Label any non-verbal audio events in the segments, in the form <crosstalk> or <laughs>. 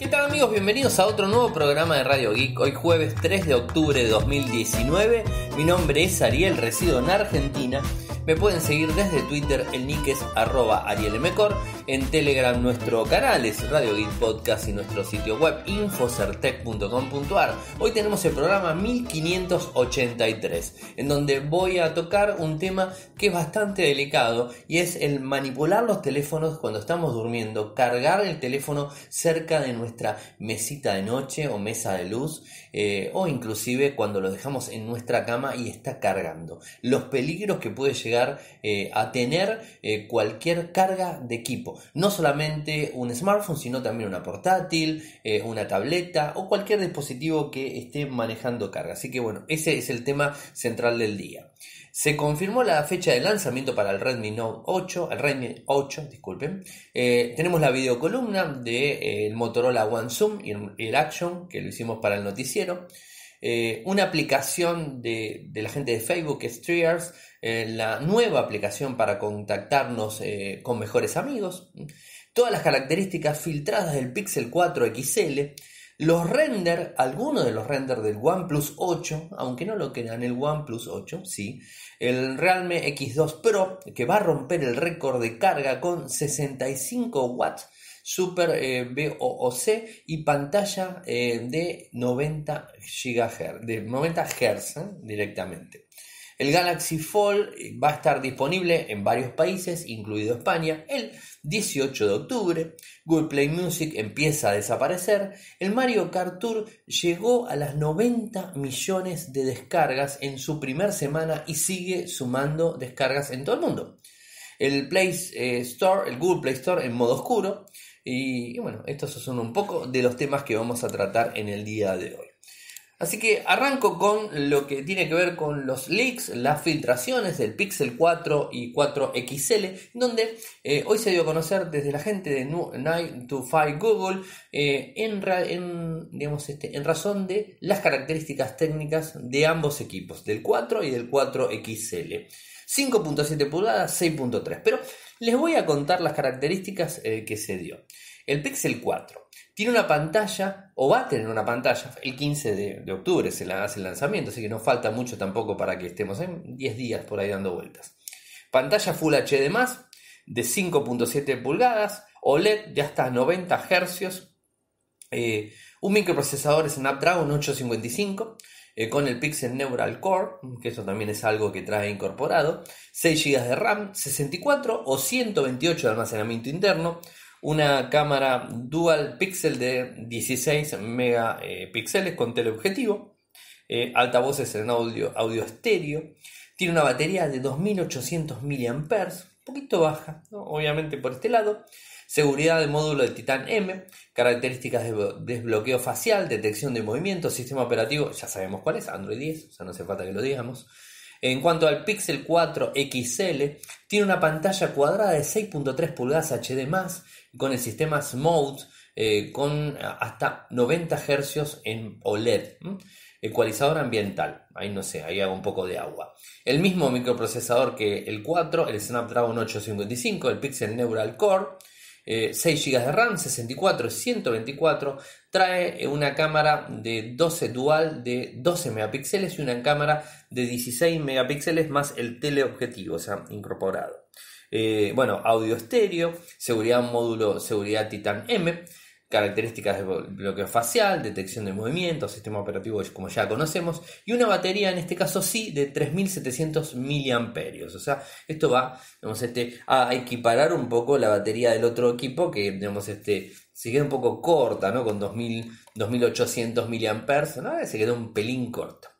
¿Qué tal amigos? Bienvenidos a otro nuevo programa de Radio Geek. Hoy jueves 3 de octubre de 2019. Mi nombre es Ariel, resido en Argentina. Me pueden seguir desde Twitter, el nick es arroba En Telegram nuestro canal es Radio Geek Podcast y nuestro sitio web infocertec.com.ar. Hoy tenemos el programa 1583, en donde voy a tocar un tema que es bastante delicado y es el manipular los teléfonos cuando estamos durmiendo, cargar el teléfono cerca de nuestro nuestra mesita de noche o mesa de luz eh, o inclusive cuando lo dejamos en nuestra cama y está cargando. Los peligros que puede llegar eh, a tener eh, cualquier carga de equipo. No solamente un smartphone, sino también una portátil, una tableta o cualquier dispositivo que esté manejando carga. Así que bueno, ese es el tema central del día. Se confirmó la fecha de lanzamiento para el Redmi Note 8, el Redmi 8, disculpen. Eh, tenemos la videocolumna del de, eh, Motorola One Zoom y el, Action, que lo hicimos para el noticiero. Eh, una aplicación de, de, la gente de Facebook, Strears, la nueva aplicación para contactarnos con mejores amigos. Todas las características filtradas del Pixel 4 XL los render, algunos de los render del OnePlus 8, aunque no lo quedan, el OnePlus 8, sí, el Realme X2 Pro, que va a romper el récord de carga con 65 watts, Super eh, y pantalla eh, de de 90 Hz ¿eh? directamente. El Galaxy Fold eh, va a estar disponible en varios países, incluido España, el 18 de octubre. Google Play Music empieza a desaparecer. El Mario Kart Tour llegó a las 90 millones de descargas en su primer semana y sigue sumando descargas en todo el mundo. El Play eh, Store, el Google Play Store en modo oscuro. y bueno, estos son un poco de los temas que vamos a tratar en el día de hoy. Así que arranco con lo que tiene que ver con los leaks, las filtraciones del Pixel 4 y 4XL, donde eh, hoy se dio a conocer desde la gente de 9 to 5 Google eh, este, en, razón de las características técnicas de ambos equipos, del 4 y del 4XL. 5.7 pulgadas, 6.3. Pero les voy a contar las características eh, que se dio. El Pixel 4 tiene una pantalla, o va a tener una pantalla, el 15 de, octubre se la hace el lanzamiento, así que no falta mucho tampoco para que estemos en 10 días por ahí dando vueltas. Pantalla Full HD+, de 5.7 pulgadas, OLED de hasta 90 Hz, un microprocesador Snapdragon 855, eh, con el Pixel Neural Core, que eso también es algo que trae incorporado, 6 GB de RAM, 64 o 128 de almacenamiento interno, una cámara dual pixel de 16 megapíxeles con teleobjetivo, eh, altavoces en audio, audio estéreo, tiene una batería de 2800 mAh, poquito baja, obviamente por este lado, seguridad del módulo de Titan M, características de desbloqueo facial, detección de movimiento, sistema operativo, ya sabemos cuál es, Android 10, o sea, no hace falta que lo digamos, en cuanto al Pixel 4 XL, tiene una pantalla cuadrada de 6.3 pulgadas HD+, con el sistema Smooth, eh, con hasta 90 Hz en OLED, ecualizador ambiental, ahí no sé, ahí hago un poco de agua. El mismo microprocesador que el 4, el Snapdragon 855, el Pixel Neural Core, 6 eh, GB de RAM, 64, 124. Trae eh, una cámara de 12 dual de 12 megapíxeles y una cámara de 16 megapíxeles más el teleobjetivo, o sea, incorporado. Eh, bueno, audio estéreo, seguridad módulo, seguridad Titan M características de bloqueo facial, detección de movimiento, sistema operativo como ya conocemos, y una batería en este caso sí de 3700 miliamperios. O sea, esto va este, a equiparar un poco la batería del otro equipo que este, se queda un poco corta, ¿no? Con 2800 mAh. se queda un pelín corto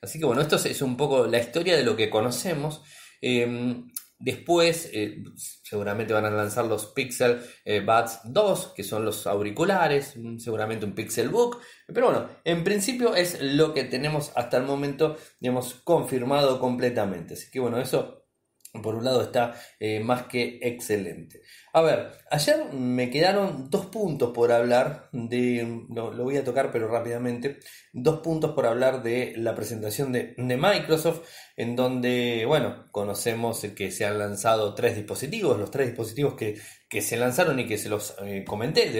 Así que bueno, esto es un poco la historia de lo que conocemos. Em, Después eh, seguramente van a lanzar los Pixel eh, Buds 2, que son los auriculares, seguramente un Pixel Book. Pero bueno, en principio es lo que tenemos hasta el momento, digamos, confirmado completamente. Así que bueno, eso por un lado está eh, más que excelente. A ver, ayer me quedaron dos puntos por hablar de, lo, voy a tocar pero rápidamente, dos puntos por hablar de la presentación de, Microsoft, en donde, bueno, conocemos que se han lanzado tres dispositivos, los tres dispositivos que, se lanzaron y que se los eh, comenté, eh,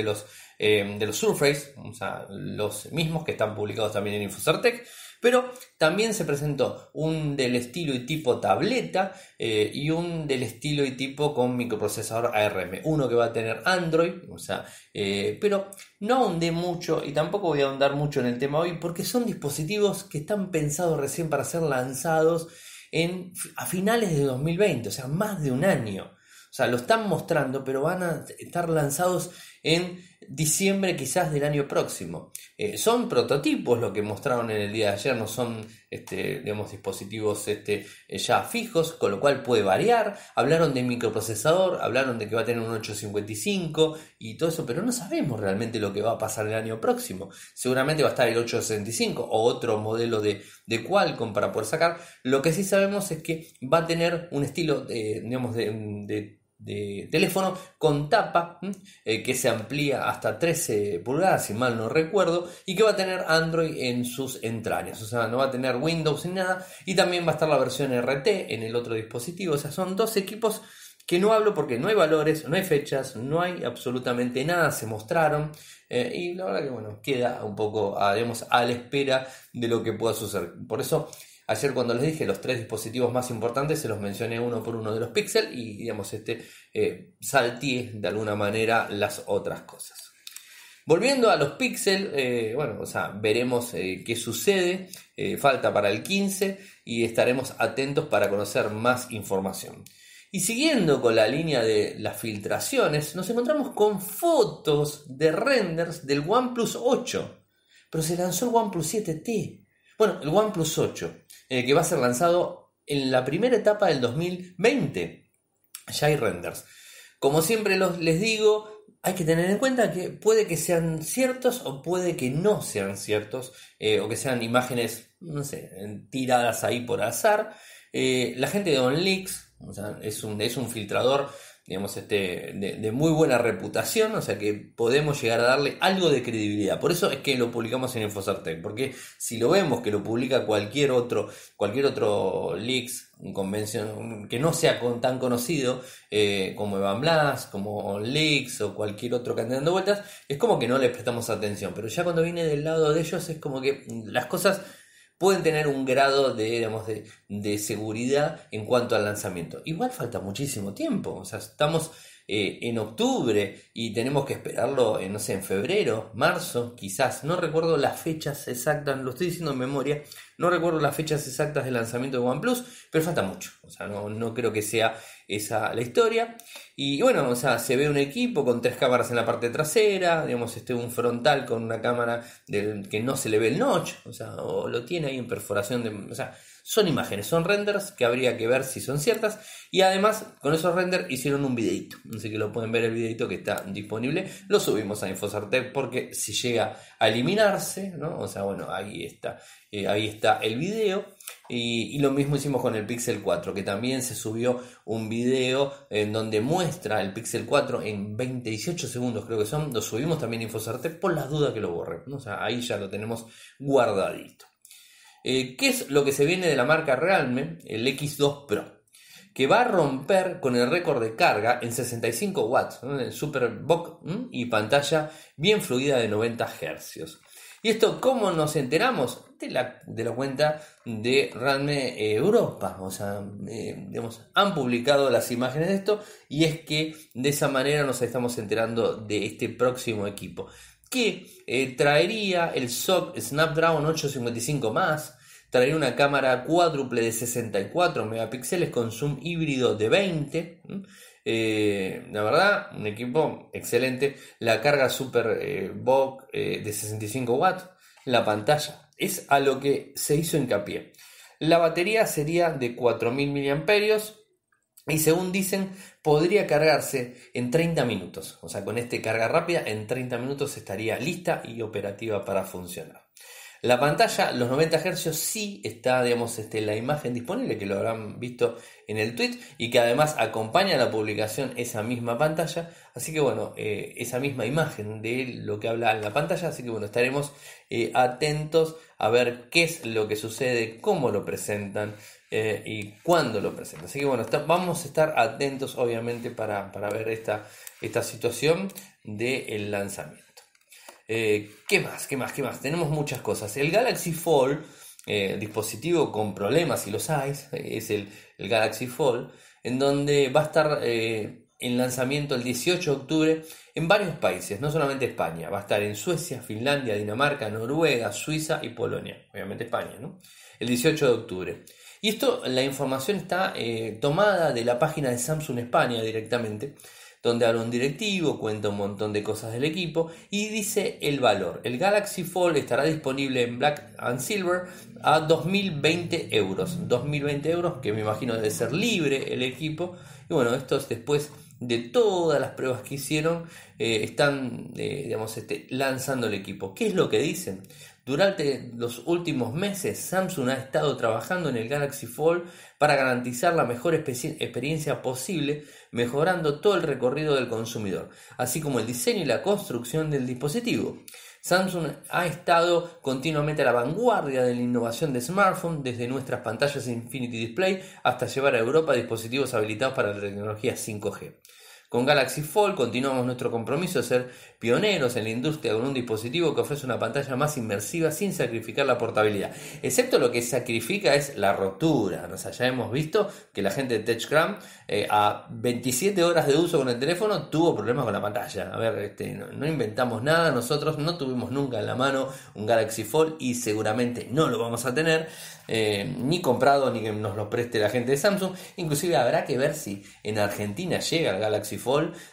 de los, Surface, o sea, los mismos que están publicados también en Infosartec. Pero también se presentó un del estilo y tipo tableta eh, y un del estilo y tipo con microprocesador ARM. Uno que va a tener Android, o sea, eh, pero no ahondé mucho y tampoco voy a ahondar mucho en el tema hoy porque son dispositivos que están pensados recién para ser lanzados en, a finales de 2020, o sea, más de un año. O sea, lo están mostrando, pero van a estar lanzados en diciembre quizás del año próximo. Eh, son prototipos lo que mostraron en el día de ayer, no son este, digamos, dispositivos este, eh, ya fijos, con lo cual puede variar. Hablaron de microprocesador, hablaron de que va a tener un 855 y todo eso, pero no sabemos realmente lo que va a pasar el año próximo. Seguramente va a estar el 865 o otro modelo de, de Qualcomm para poder sacar. Lo que sí sabemos es que va a tener un estilo, digamos, de de teléfono con tapa eh, que se amplía hasta 13 pulgadas, si mal no recuerdo, y que va a tener Android en sus entrañas, o sea, no va a tener Windows ni nada, y también va a estar la versión RT en el otro dispositivo, o sea, son dos equipos que no hablo porque no hay valores, no hay fechas, no hay absolutamente nada, se mostraron, eh, y la verdad que bueno, queda un poco, haremos ah, a la espera de lo que pueda suceder. Por eso Ayer cuando les dije los tres dispositivos más importantes, se los mencioné uno por uno de los Pixel y, digamos, este, eh, salté de alguna manera las otras cosas. Volviendo a los Pixel, eh, bueno, o sea, veremos eh, qué sucede, falta para el 15 y estaremos atentos para conocer más información. Y siguiendo con la línea de las filtraciones, nos encontramos con fotos de renders del OnePlus 8, pero se lanzó el OnePlus 7T. Bueno, el OnePlus 8. Eh, que va a ser lanzado en la primera etapa del 2020. Ya hay renders. Como siempre los, les digo, hay que tener en cuenta que puede que sean ciertos o puede que no sean ciertos, eh, o que sean imágenes, no sé, tiradas ahí por azar. Eh, la gente de OnLeaks, es, un, es un filtrador digamos, este, de, muy buena reputación, o sea que podemos llegar a darle algo de credibilidad. Por eso es que lo publicamos en InfoSartech, porque si lo vemos que lo publica cualquier otro, cualquier otro leaks, convención que no sea tan conocido eh, como Evan Blas, como Leaks o cualquier otro que ande dando vueltas, es como que no le prestamos atención. Pero ya cuando viene del lado de ellos es como que las cosas pueden tener un grado de, digamos, de, seguridad en cuanto al lanzamiento. Igual falta muchísimo tiempo, o sea, estamos eh, en octubre y tenemos que esperarlo, eh, no sé, en febrero, marzo, quizás. No recuerdo las fechas exactas, lo estoy diciendo en memoria, no recuerdo las fechas exactas del lanzamiento de OnePlus, pero falta mucho. O sea, no, no creo que sea esa la historia. Y bueno, o sea, se ve un equipo con tres cámaras en la parte trasera, digamos, este un frontal con una cámara que no se le ve el notch, o sea, o lo tiene ahí en perforación de... O sea, son imágenes, son renders que habría que ver si son ciertas. Y además, con esos renders hicieron un videito. Así que lo pueden ver el videito que está disponible. Lo subimos a Infosartec porque si llega a eliminarse, O sea, bueno, ahí está. Eh, ahí está el video. Y, lo mismo hicimos con el Pixel 4, que también se subió un video en donde muestra el Pixel 4 en 28 segundos, creo que son. Lo subimos también a Infosartec por las dudas que lo borren O sea, ahí ya lo tenemos guardadito. Eh, ¿Qué es lo que se viene de la marca Realme? El X2 Pro, que va a romper con el récord de carga en 65 watts, Super Bock y pantalla bien fluida de 90 Hz. ¿Y esto cómo nos enteramos? De la, cuenta de Realme eh, Europa. O sea, eh, han publicado las imágenes de esto y es que de esa manera nos estamos enterando de este próximo equipo que traería el SOC Snapdragon 855 más, Trae una cámara cuádruple de 64 megapíxeles con zoom híbrido de 20. Eh, la verdad, un equipo excelente. La carga Super eh, eh de 65 watts. La pantalla es a lo que se hizo hincapié. La batería sería de 4.000 mAh y según dicen podría cargarse en 30 minutos. O sea, con este carga rápida en 30 minutos estaría lista y operativa para funcionar. La pantalla, los 90 Hz sí está, digamos, este, la imagen disponible, que lo habrán visto en el tweet, y que además acompaña a la publicación esa misma pantalla. Así que bueno, eh, esa misma imagen de lo que habla en la pantalla. Así que bueno, estaremos eh, atentos a ver qué es lo que sucede, cómo lo presentan eh, y cuándo lo presentan. Así que bueno, vamos a estar atentos, obviamente, para, ver esta, esta situación del lanzamiento. Eh, ¿Qué más? ¿Qué más? ¿Qué más? Tenemos muchas cosas. El Galaxy Fold, eh, dispositivo con problemas, si los hay, es el, Galaxy Fold, en donde va a estar eh, en lanzamiento el 18 de octubre en varios países, no solamente España, va a estar en Suecia, Finlandia, Dinamarca, Noruega, Suiza y Polonia, obviamente España, ¿no? El 18 de octubre. Y esto, la información está tomada de la página de Samsung España directamente, donde habla un directivo, cuenta un montón de cosas del equipo y dice el valor. El Galaxy Fold estará disponible en Black and Silver a 2020 euros. 2020 euros que me imagino debe ser libre el equipo. Y bueno, estos después de todas las pruebas que hicieron eh, están eh, digamos, este, lanzando el equipo. ¿Qué es lo que dicen? Durante los últimos meses Samsung ha estado trabajando en el Galaxy Fold para garantizar la mejor experiencia posible, mejorando todo el recorrido del consumidor, así como el diseño y la construcción del dispositivo. Samsung ha estado continuamente a la vanguardia de la innovación de smartphones, desde nuestras pantallas Infinity Display hasta llevar a Europa dispositivos habilitados para la tecnología 5G. Con Galaxy Fold continuamos nuestro compromiso de ser pioneros en la industria con un dispositivo que ofrece una pantalla más inmersiva sin sacrificar la portabilidad. Excepto lo que sacrifica es la rotura. Nos ya hemos visto que la gente de TechCram eh, a 27 horas de uso con el teléfono tuvo problemas con la pantalla. A ver, este, no, inventamos nada, nosotros no tuvimos nunca en la mano un Galaxy Fold y seguramente no lo vamos a tener. Eh, ni comprado ni que nos lo preste la gente de Samsung. Inclusive habrá que ver si en Argentina llega el Galaxy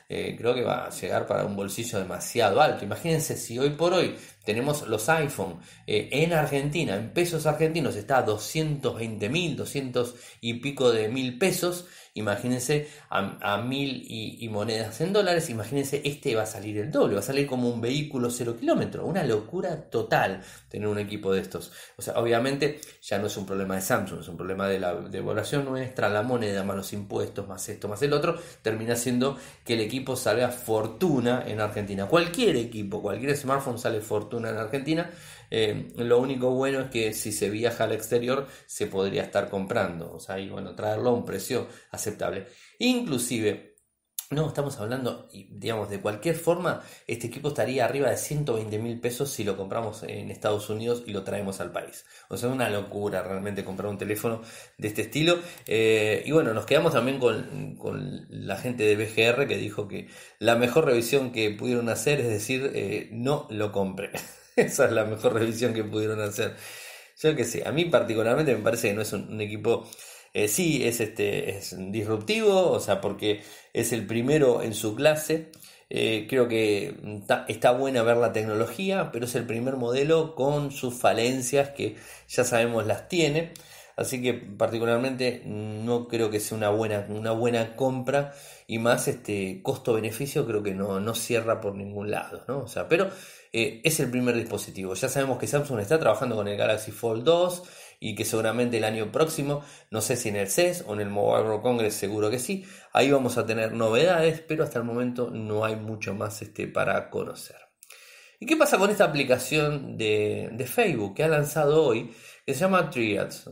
eh, creo que va a llegar para un bolsillo demasiado alto. Imagínense si hoy por hoy tenemos los iPhone eh, en Argentina, en pesos argentinos está a 220 mil, 200 y pico de mil pesos. Imagínense a, mil y, monedas en dólares, imagínense este va a salir el doble, va a salir como un vehículo cero kilómetro. Una locura total tener un equipo de estos. O sea, obviamente ya no es un problema de Samsung, es un problema de la devaluación nuestra, la moneda, más los impuestos, más esto, más el otro. Termina siendo que el equipo salga fortuna en Argentina. Cualquier equipo, cualquier smartphone sale fortuna en Argentina. Eh, lo único bueno es que si se viaja al exterior se podría estar comprando, o sea, y bueno, traerlo a un precio aceptable. Inclusive, no, estamos hablando, digamos, de cualquier forma, este equipo estaría arriba de 120 mil pesos si lo compramos en Estados Unidos y lo traemos al país. O sea, una locura realmente comprar un teléfono de este estilo. Eh, y bueno, nos quedamos también con, la gente de BGR que dijo que la mejor revisión que pudieron hacer es decir, eh, no lo compren. <laughs> <laughs> Esa es la mejor revisión que pudieron hacer. Yo que sé, a mí particularmente me parece que no es un, equipo... Eh, sí, es, este, es disruptivo, o sea, porque es el primero en su clase. Eh, creo que está buena ver la tecnología, pero es el primer modelo con sus falencias que ya sabemos las tiene. Así que particularmente no creo que sea una buena, una buena compra y más este costo-beneficio creo que no, no cierra por ningún lado, ¿no? O sea, pero eh, es el primer dispositivo. Ya sabemos que Samsung está trabajando con el Galaxy Fold 2 y que seguramente el año próximo, no sé si en el CES o en el Mobile World Congress, seguro que sí, ahí vamos a tener novedades, pero hasta el momento no hay mucho más este, para conocer. ¿Y qué pasa con esta aplicación de, Facebook que ha lanzado hoy? Que se llama Triads.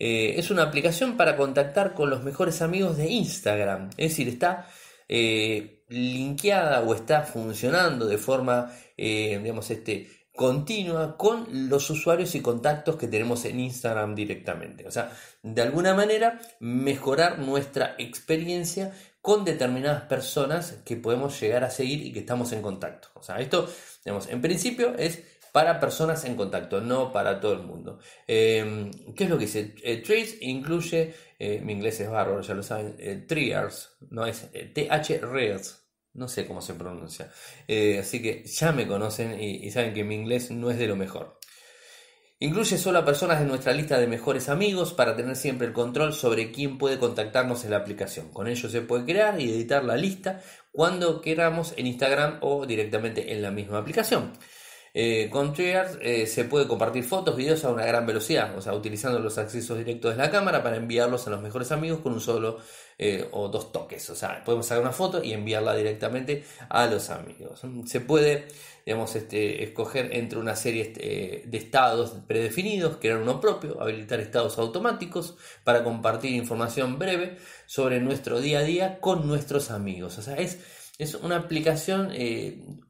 Eh, es una aplicación para contactar con los mejores amigos de Instagram. Es decir, está eh, linkeada o está funcionando de forma eh, digamos, este, continua con los usuarios y contactos que tenemos en Instagram directamente. O sea, de alguna manera mejorar nuestra experiencia con determinadas personas que podemos llegar a seguir y que estamos en contacto. O sea, esto, digamos, en principio es para personas en contacto, no para todo el mundo. Em, ¿Qué es lo que dice? Eh, incluye, eh, mi inglés es bárbaro, ya lo saben, eh, Triars, no es TH s no sé cómo se pronuncia. Eh, así que ya me conocen y, y saben que mi inglés no es de lo mejor. Incluye solo a personas de nuestra lista de mejores amigos para tener siempre el control sobre quién puede contactarnos en la aplicación. Con ello se puede crear y editar la lista cuando queramos en Instagram o directamente en la misma aplicación. Eh, con Trigger eh, se puede compartir fotos, videos a una gran velocidad, o sea, utilizando los accesos directos de la cámara para enviarlos a los mejores amigos con un solo eh, o dos toques. O sea, podemos sacar una foto y enviarla directamente a los amigos. Se puede, digamos, este, escoger entre una serie este, de estados predefinidos, crear uno propio, habilitar estados automáticos para compartir información breve sobre nuestro día a día con nuestros amigos. O sea, es, es una aplicación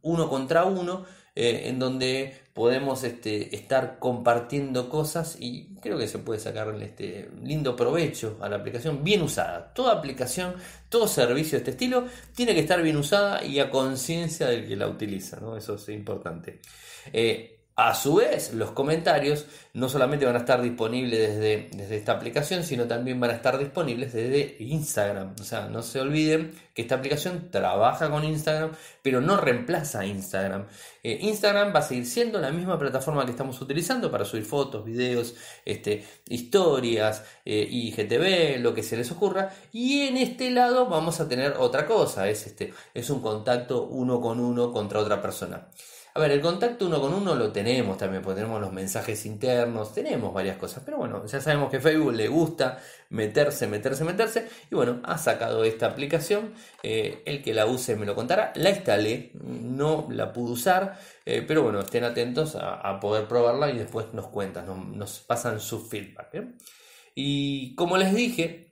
uno contra uno eh, en donde podemos este, estar compartiendo cosas y creo que se puede sacar este lindo provecho a la aplicación bien usada. Toda aplicación, todo servicio de este estilo tiene que estar bien usada y a conciencia del que la utiliza, ¿no? Eso es importante. Eh, a su vez, los comentarios no solamente van a estar disponibles desde, esta aplicación, sino también van a estar disponibles desde Instagram. O sea, no se olviden que esta aplicación trabaja con Instagram, pero no reemplaza a Instagram. Eh, Instagram va a seguir siendo la misma plataforma que estamos utilizando para subir fotos, videos, este, historias, eh, IGTV, lo que se les ocurra. Y en este lado vamos a tener otra cosa, es, este, es un contacto uno con uno contra otra persona. A ver, el contacto uno con uno lo tenemos también, porque tenemos los mensajes internos, tenemos varias cosas, pero bueno, ya sabemos que Facebook le gusta meterse, meterse, meterse, y bueno, ha sacado esta aplicación, eh, el que la use me lo contará, la instalé, no la pude usar, eh, pero bueno, estén atentos a, poder probarla y después nos cuentan, nos, pasan su feedback. ¿eh? Y como les dije,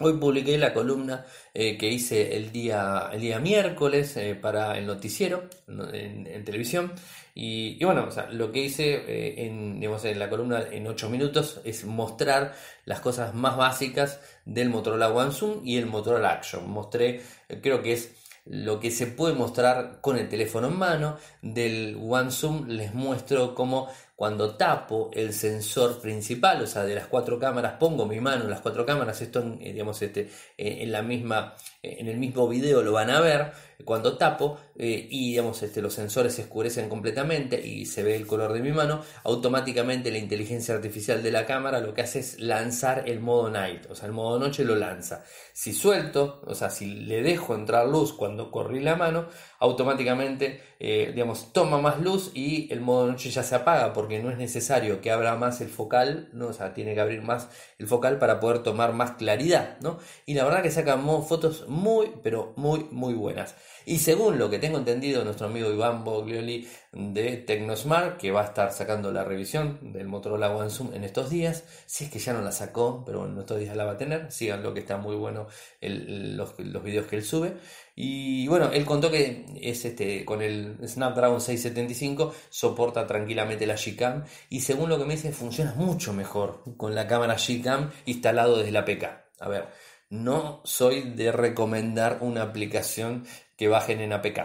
Hoy publiqué la columna eh, que hice el día, el día miércoles eh, para el noticiero en, televisión. Y, bueno, lo que hice eh, en, digamos, en la columna en 8 minutos es mostrar las cosas más básicas del Motorola One Zoom y el Motorola Action. Mostré, creo que es lo que se puede mostrar con el teléfono en mano. Del One Zoom les muestro cómo cuando tapo el sensor principal, o sea, de las cuatro cámaras, pongo mi mano en las cuatro cámaras, esto eh, digamos, este, eh, en la misma en el mismo video lo van a ver cuando tapo eh, y digamos este, los sensores se oscurecen completamente y se ve el color de mi mano, automáticamente la inteligencia artificial de la cámara lo que hace es lanzar el modo night, o sea, el modo noche lo lanza. Si suelto, o sea, si le dejo entrar luz cuando corrí la mano, automáticamente eh, digamos, toma más luz y el modo noche ya se apaga porque no es necesario que abra más el focal, ¿no? o sea, tiene que abrir más el focal para poder tomar más claridad, ¿no? Y la verdad que saca fotos muy, pero muy, muy buenas. Y según lo que tengo entendido, nuestro amigo Iván Boglioli de Tecnosmart, que va a estar sacando la revisión del Motorola One Zoom en estos días, si es que ya no la sacó, pero en estos días la va a tener, sigan lo que está muy bueno los, los videos que él sube. Y bueno, él contó que es este, con el Snapdragon 675 soporta tranquilamente la Gcam y según lo que me dice funciona mucho mejor con la cámara Gcam instalado desde la PK. A ver, no soy de recomendar una aplicación que bajen en APK.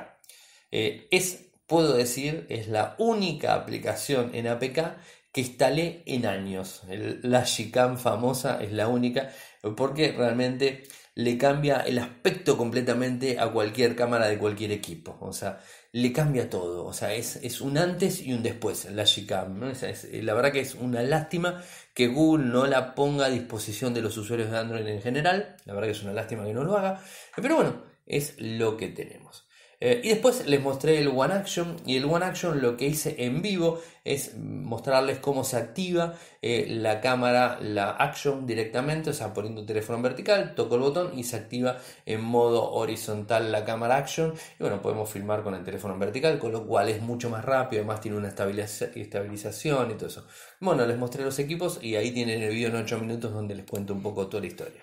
Eh, es, puedo decir, es la única aplicación en APK que instalé en años. la Gcam famosa es la única porque realmente le cambia el aspecto completamente a cualquier cámara de cualquier equipo. O sea, le cambia todo. O sea, es, es un antes y un después la Gcam. la verdad que es una lástima que Google no la ponga a disposición de los usuarios de Android en general. La verdad que es una lástima que no lo haga. Pero bueno, es lo que tenemos. Eh, y después les mostré el One Action y el One Action lo que hice en vivo es mostrarles cómo se activa eh, la cámara, la Action directamente, o sea, poniendo un teléfono en vertical, toco el botón y se activa en modo horizontal la cámara Action. Y bueno, podemos filmar con el teléfono en vertical, con lo cual es mucho más rápido, además tiene una estabilización y todo eso. Bueno, les mostré los equipos y ahí tienen el video en 8 minutos donde les cuento un poco toda la historia.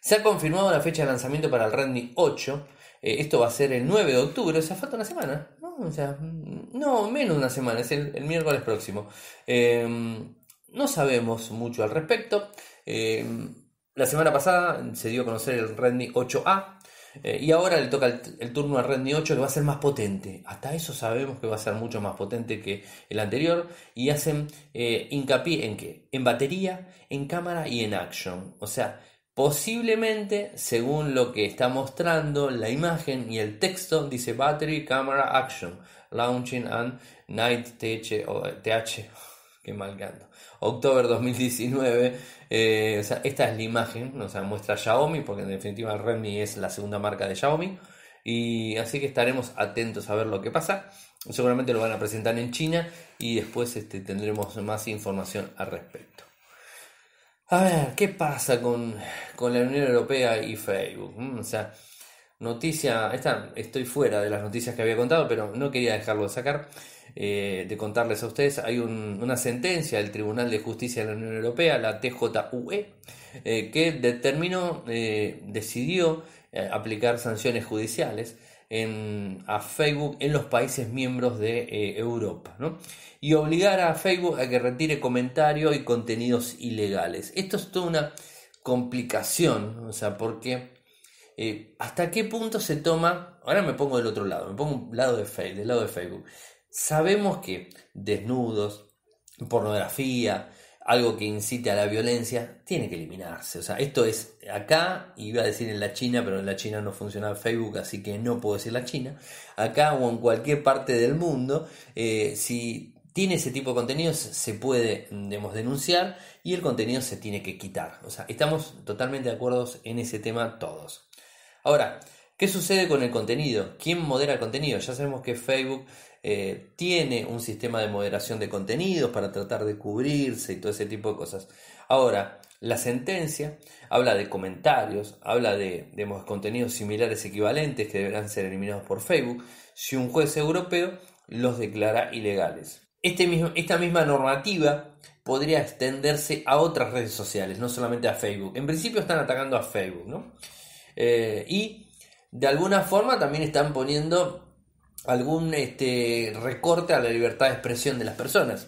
Se ha confirmado la fecha de lanzamiento para el Redmi 8 eh, esto va a ser el 9 de octubre, o sea, falta una semana, ¿no? O sea, mm, no, menos una semana, es el, miércoles próximo. Em, no sabemos mucho al respecto. Em, la semana pasada se dio a conocer el Redmi 8A. Eh, y ahora le toca el, turno al Redmi 8 que va a ser más potente. Hasta eso sabemos que va a ser mucho más potente que el anterior. Y hacen eh, hincapié en qué? En batería, en cámara y en action. O sea, Posiblemente, según lo que está mostrando la imagen y el texto, dice Battery Camera Action, Launching and Night TH, o TH <laughs> mal octubre 2019, eh, esta es la imagen, o sea, muestra Xiaomi, porque en definitiva Redmi es la segunda marca de Xiaomi, y así que estaremos atentos a ver lo que pasa, seguramente lo van a presentar en China y después este, tendremos más información al respecto. A ver, ¿qué pasa con, la Unión Europea y Facebook? Mm, o sea, noticia, esta, estoy fuera de las noticias que había contado, pero no quería dejarlo de sacar, eh, de contarles a ustedes. Hay una sentencia del Tribunal de Justicia de la Unión Europea, la TJUE, eh, que determinó, eh, decidió aplicar sanciones judiciales en, a Facebook en los países miembros de eh, Europa y obligar a Facebook a que retire comentarios y contenidos ilegales. Esto es toda una complicación, o sea, porque eh, hasta qué punto se toma, ahora me pongo del otro lado, me pongo lado del lado de Facebook. Sabemos que desnudos, pornografía, algo que incite a la violencia, tiene que eliminarse. O sea, esto es acá, iba a decir en la China, pero en la China no funciona Facebook, así que no puedo decir la China. Acá o en cualquier parte del mundo, eh, si tiene ese tipo de contenidos, se puede denunciar y el contenido se tiene que quitar. O sea, estamos totalmente de acuerdo en ese tema todos. Ahora, ¿qué sucede con el contenido? ¿Quién modera el contenido? Ya sabemos que Facebook eh, tiene un sistema de moderación de contenidos para tratar de cubrirse y todo ese tipo de cosas. Ahora, la sentencia habla de comentarios, habla de, contenidos similares equivalentes que deberán ser eliminados por Facebook si un juez europeo los declara ilegales. Este esta misma normativa podría extenderse a otras redes sociales, no solamente a Facebook. En principio están atacando a Facebook, ¿no? Eh, y de alguna forma también están poniendo algún este, recorte a la libertad de expresión de las personas.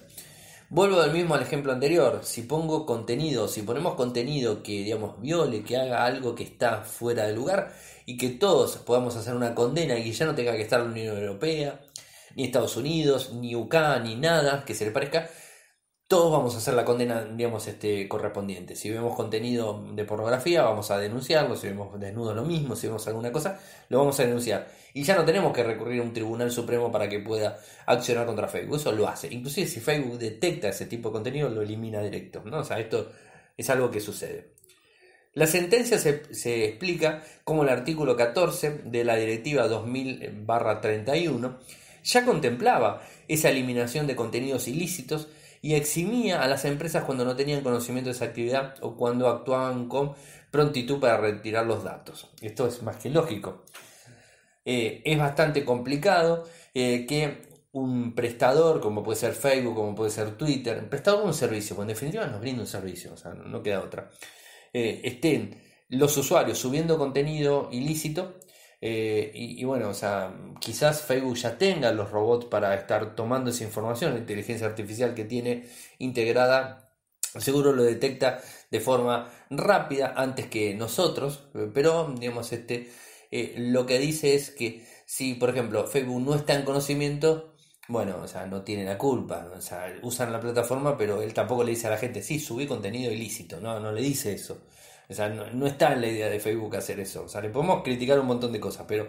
Vuelvo del mismo al ejemplo anterior, si pongo contenido, si ponemos contenido que digamos viole, que haga algo que está fuera de lugar y que todos podamos hacer una condena y que ya no tenga que estar la Unión Europea, ni Estados Unidos, ni UK, ni nada que se le parezca, todos vamos a hacer la condena, digamos, este, correspondiente. Si vemos contenido de pornografía, vamos a denunciarlo. Si vemos desnudo, lo mismo. Si vemos alguna cosa, lo vamos a denunciar. Y ya no tenemos que recurrir a un tribunal supremo para que pueda accionar contra Facebook. Eso lo hace. Inclusive si Facebook detecta ese tipo de contenido, lo elimina directo. ¿no? O sea, esto es algo que sucede. La sentencia se, se explica como el artículo 14 de la Directiva 2000-31 ya contemplaba esa eliminación de contenidos ilícitos y eximía a las empresas cuando no tenían conocimiento de esa actividad o cuando actuaban con prontitud para retirar los datos. Esto es más que lógico. Eh, es bastante complicado eh, que un prestador, como puede ser Facebook, como puede ser Twitter, un prestador de un servicio, cuando en definitiva nos brinda un servicio, o sea, no queda otra, eh, estén los usuarios subiendo contenido ilícito eh, y, bueno, o sea, quizás Facebook ya tenga los robots para estar tomando esa información, la inteligencia artificial que tiene integrada, seguro lo detecta de forma rápida antes que nosotros, eh, pero digamos, este, eh, lo que dice es que si, por ejemplo, Facebook no está en conocimiento, bueno, o sea, no tiene la culpa, usan la plataforma, pero él tampoco le dice a la gente, sí, subí contenido ilícito, no, no le dice eso no, está en la idea de Facebook hacer eso. O sea, le podemos criticar un montón de cosas, pero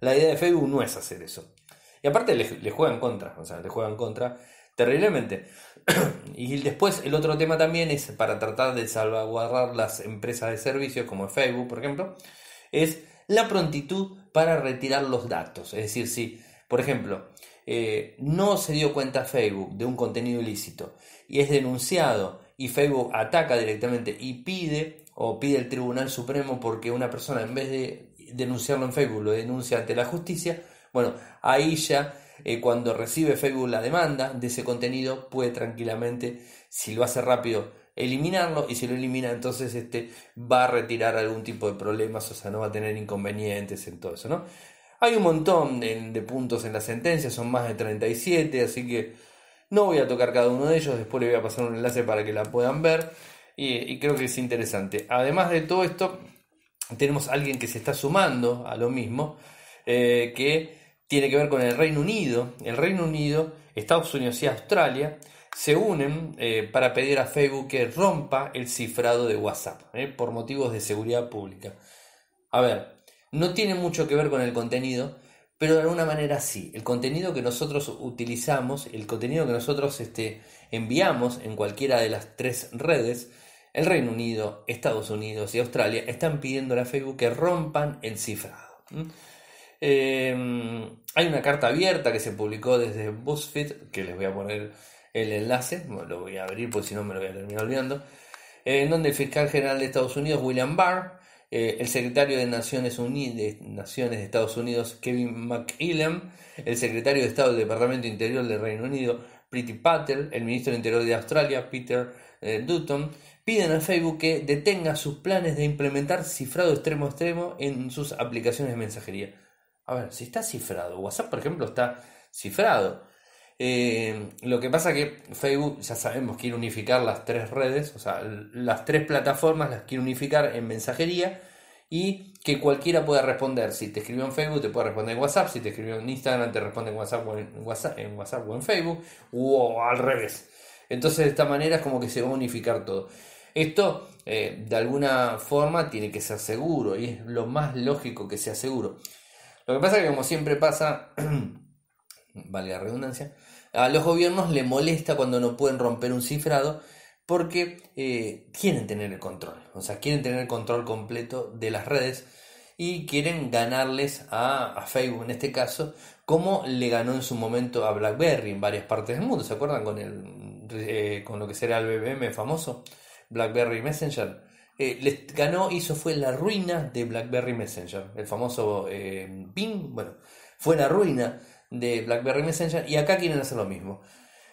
la idea de Facebook no es hacer eso. Y aparte le, juegan contra, o sea, le juegan contra terriblemente. <clears throat> y después el otro tema también es para tratar de salvaguardar las empresas de servicios como Facebook, por ejemplo, es la prontitud para retirar los datos. Es decir, si, por ejemplo, eh, no se dio cuenta Facebook de un contenido ilícito y es denunciado y Facebook ataca directamente y pide o pide el Tribunal Supremo porque una persona en vez de denunciarlo en Facebook lo denuncia ante la justicia, bueno, ahí ya eh, cuando recibe Facebook la demanda de ese contenido puede tranquilamente, si lo hace rápido, eliminarlo y si lo elimina entonces este, va a retirar algún tipo de problemas, o sea, no va a tener inconvenientes en todo eso, ¿no? Hay un montón de, de puntos en la sentencia, son más de 37, así que no voy a tocar cada uno de ellos, después le voy a pasar un enlace para que la puedan ver y, creo que es interesante. Además de todo esto, tenemos a alguien que se está sumando a lo mismo, eh, que tiene que ver con el Reino Unido. El Reino Unido, Estados Unidos y Australia se unen eh, para pedir a Facebook que rompa el cifrado de WhatsApp eh, por motivos de seguridad pública. A ver, no tiene mucho que ver con el contenido, pero de alguna manera sí. El contenido que nosotros utilizamos, el contenido que nosotros este, enviamos en cualquiera de las tres redes, el Reino Unido, Estados Unidos y Australia están pidiendo a la Facebook que rompan el cifrado. Em, hay una carta abierta que se publicó desde BuzzFeed, que les voy a poner el enlace, lo voy a abrir porque si no me lo voy a terminar olvidando, en donde el fiscal general de Estados Unidos, William Barr, eh, el secretario de Naciones Unidas, Naciones de Estados Unidos, Kevin McIllam, el secretario de Estado del Departamento Interior del Reino Unido, Priti Patel, el ministro del Interior de Australia, Peter eh, Dutton, piden a Facebook que detenga sus planes de implementar cifrado extremo a extremo en sus aplicaciones de mensajería. A ver, si está cifrado, WhatsApp por ejemplo está cifrado. Eh, lo que pasa es que Facebook ya sabemos quiere unificar las tres redes, o sea, las tres plataformas las quiere unificar en mensajería y que cualquiera pueda responder. Si te escribió en Facebook, te puede responder en WhatsApp. Si te escribió en Instagram, te responde en WhatsApp o en, WhatsApp, en, WhatsApp o en Facebook. O al revés. Entonces, de esta manera es como que se va a unificar todo. Esto eh, de alguna forma tiene que ser seguro y es lo más lógico que sea seguro. Lo que pasa es que como siempre pasa, <clears throat> vale la redundancia, a los gobiernos les molesta cuando no pueden romper un cifrado porque eh, quieren tener el control, o sea, quieren tener el control completo de las redes y quieren ganarles a, Facebook en este caso, como le ganó en su momento a BlackBerry en varias partes del mundo, ¿se acuerdan con, el, eh, con lo que será el BBM famoso? BlackBerry Messenger, eh, les ganó, eso fue la ruina de BlackBerry Messenger, el famoso eh, bueno, fue la ruina de BlackBerry Messenger y acá quieren hacer lo mismo.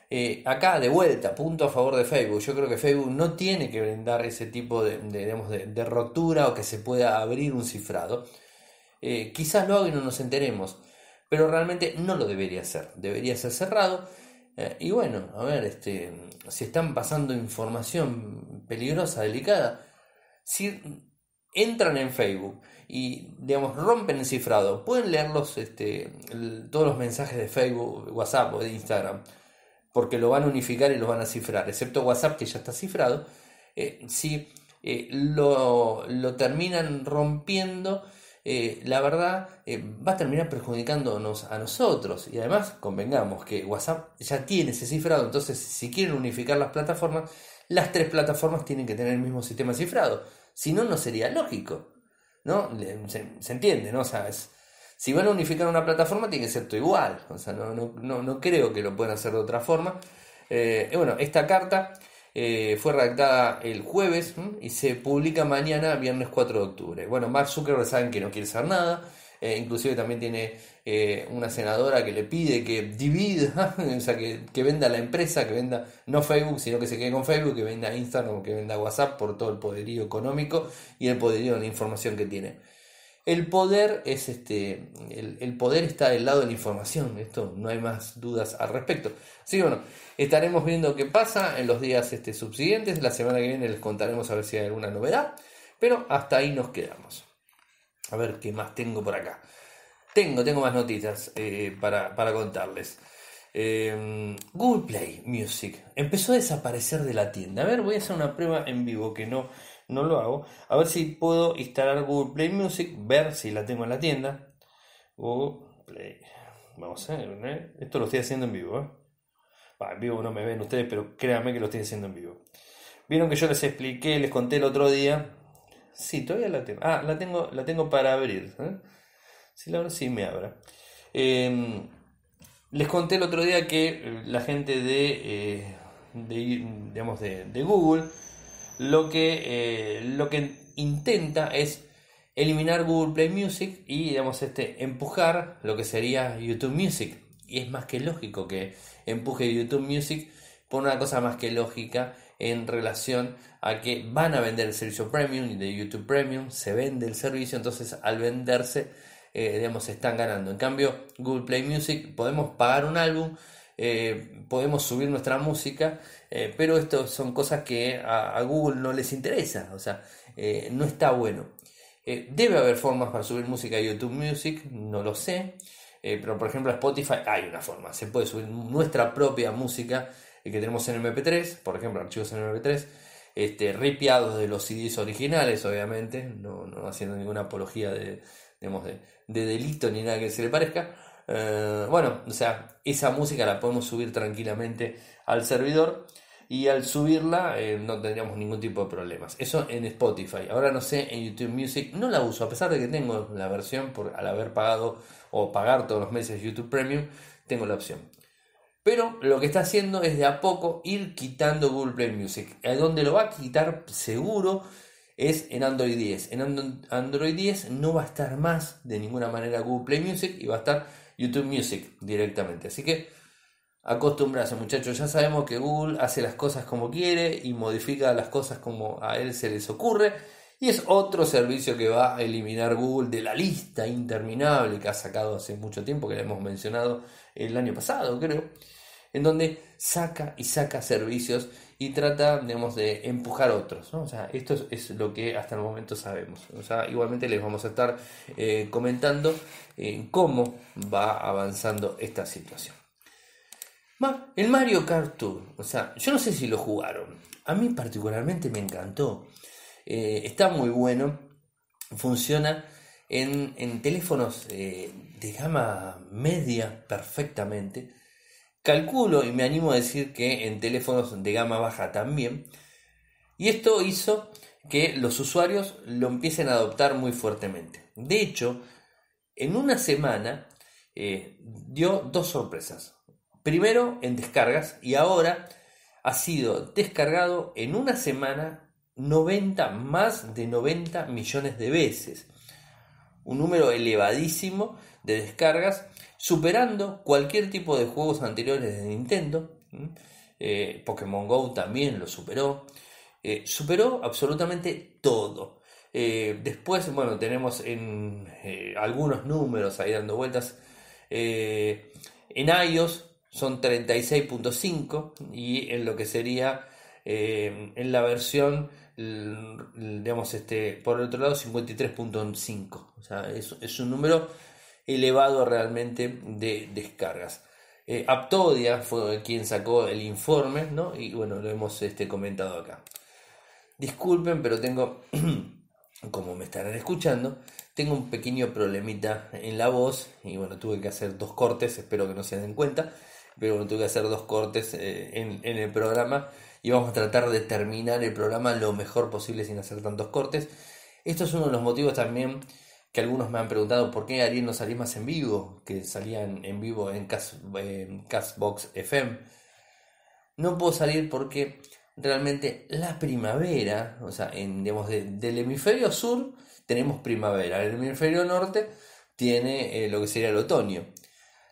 Eh, acá de vuelta, punto a favor de Facebook. Yo creo que Facebook no tiene que brindar ese tipo de, rotura o que se pueda abrir un cifrado. Eh, quizás lo haga y no nos enteremos, pero realmente no lo debería hacer. Debería ser cerrado. y bueno, a ver, este, si están pasando información peligrosa, delicada, si entran en Facebook y digamos rompen el cifrado, pueden leerlos este, todos los mensajes de Facebook, WhatsApp o de Instagram, porque lo van a unificar y lo van a cifrar, excepto WhatsApp que ya está cifrado, eh, si eh, lo, lo terminan rompiendo eh, la verdad eh, va a terminar perjudicándonos a nosotros. Y además, convengamos que WhatsApp ya tiene ese cifrado, entonces si quieren unificar las plataformas, las tres plataformas tienen que tener el mismo sistema cifrado. Si no, no sería lógico. ¿No? Se, entiende, ¿no? O si van a unificar una plataforma, tiene que ser todo igual. O sea, no, creo que lo puedan hacer de otra forma. Eh, bueno, esta carta eh, fue redactada el jueves y se publica mañana, viernes 4 de octubre. Bueno, Mark Zuckerberg saben que no quiere hacer nada, eh, inclusive también tiene eh, una senadora que le pide que divida, <laughs> o sea, que, venda la empresa, que venda no Facebook, sino que se quede con Facebook, que venda Instagram, que venda WhatsApp por todo el poderío económico y el poderío de la información que tiene. El poder es este. El, poder está del lado de la información. Esto no hay más dudas al respecto. Así bueno, estaremos viendo qué pasa en los días este, subsiguientes. La semana que viene les contaremos a ver si hay alguna novedad. Pero hasta ahí nos quedamos. A ver qué más tengo por acá. Tengo, tengo más noticias eh, para, contarles. Em, Google Play Music empezó a desaparecer de la tienda. A ver, voy a hacer una prueba en vivo que no no lo hago. A ver si puedo instalar Google Play Music, ver si la tengo en la tienda. Google Play. Vamos a ver, ¿eh? esto lo estoy haciendo en vivo. ¿eh? en vivo no me ven ustedes, pero créanme que lo estoy haciendo en vivo. Vieron que yo les expliqué, les conté el otro día. Sí, todavía la tengo. Ah, la tengo, la tengo para abrir. ¿eh? Si la abro, sí me abra. Em, les conté el otro día que la gente de, de digamos, de, de Google eh, lo que, intenta es eliminar Google Play Music y digamos, este, empujar lo que sería YouTube Music. Y es más que lógico que empuje YouTube Music por una cosa más que lógica en relación a que van a vender el servicio premium y de YouTube Premium, se vende el servicio, entonces al venderse, eh, están ganando. En cambio, Google Play Music podemos pagar un álbum, eh, podemos subir nuestra música, eh, pero esto son cosas que a, Google no les interesa, o sea, eh, no está bueno. debe haber formas para subir música a YouTube Music, no lo sé, pero por ejemplo a Spotify hay una forma, se puede subir nuestra propia música que tenemos en MP3, por ejemplo archivos en MP3, este, ripiados de los CDs originales, obviamente, no, haciendo ninguna apología de delito ni nada que se le parezca, eh, bueno, o sea, esa música la podemos subir tranquilamente al servidor y al subirla eh, no tendríamos ningún tipo de problemas. Eso en Spotify. Ahora no sé, en YouTube Music no la uso, a pesar de que tengo la versión por, al haber pagado o pagar todos los meses YouTube Premium, tengo la opción. Pero lo que está haciendo es de a poco ir quitando Google Play Music. ¿A dónde lo va a quitar seguro? es en Android 10. En Android 10 no va a estar más de ninguna manera Google Play Music y va a estar YouTube Music directamente. Así que acostumbrarse muchachos. Ya sabemos que Google hace las cosas como quiere y modifica las cosas como a él se les ocurre. Y es otro servicio que va a eliminar Google de la lista interminable que ha sacado hace mucho tiempo, que la hemos mencionado el año pasado, creo, en donde saca y saca servicios y trata, digamos, de empujar otros. sea, esto es, lo que hasta el momento sabemos. O sea, igualmente les vamos a estar eh, comentando eh, cómo va avanzando esta situación. El Mario Kart 2. o sea, yo no sé si lo jugaron. A mí particularmente me encantó. Eh, está muy bueno. Funciona en, en teléfonos de gama media perfectamente. Calculo y me animo a decir que en teléfonos de gama baja también. Y esto hizo que los usuarios lo empiecen a adoptar muy fuertemente. De hecho, en una semana eh, dio dos sorpresas. Primero en descargas y ahora ha sido descargado en una semana 90, más de 90 millones de veces. Un número elevadísimo de descargas superando cualquier tipo de juegos anteriores de Nintendo. Eh, Pokémon Go también lo superó. Eh, superó absolutamente todo. Eh, después, bueno, tenemos en, algunos números ahí dando vueltas. en iOS son 36.5 y en lo que sería en la versión, digamos, este, por el otro lado, 53.5. O sea, es un número elevado realmente de descargas. Eh, Aptodia fue quien sacó el informe, ¿no? Y bueno, lo hemos este, comentado acá. Disculpen, pero tengo, <clears throat> como me estarán escuchando, tengo un pequeño problemita en la voz y bueno, tuve que hacer dos cortes, espero que no se den cuenta, pero bueno, tuve que hacer dos cortes eh, en el programa y vamos a tratar de terminar el programa lo mejor posible sin hacer tantos cortes. Esto es uno de los motivos también que algunos me han preguntado por qué Ariel no salí más en vivo, que salían en vivo en, Castbox FM. No puedo salir porque realmente la primavera, o sea, en, digamos, del hemisferio sur tenemos primavera, el hemisferio norte tiene eh, lo que sería el otoño.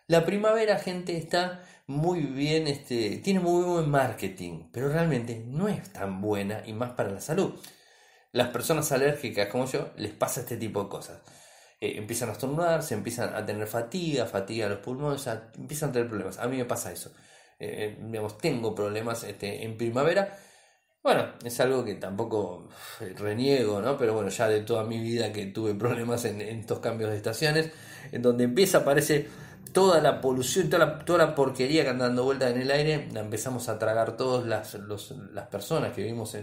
La primavera, gente, está muy bien, este, tiene muy buen marketing, pero realmente no es tan buena y más para la salud las personas alérgicas como yo les pasa este tipo de cosas. Eh, empiezan a estornudar, se empiezan a tener fatiga, fatiga a los pulmones, empiezan a tener problemas. A mí me pasa eso. Eh, eh, digamos, tengo problemas este, en primavera. Bueno, es algo que tampoco reniego, ¿no? Pero bueno, ya de toda mi vida que tuve problemas en, en estos cambios de estaciones, en donde empieza, aparece toda la polución, toda la, toda la porquería que anda dando vuelta en el aire, la empezamos a tragar todas las, personas que vivimos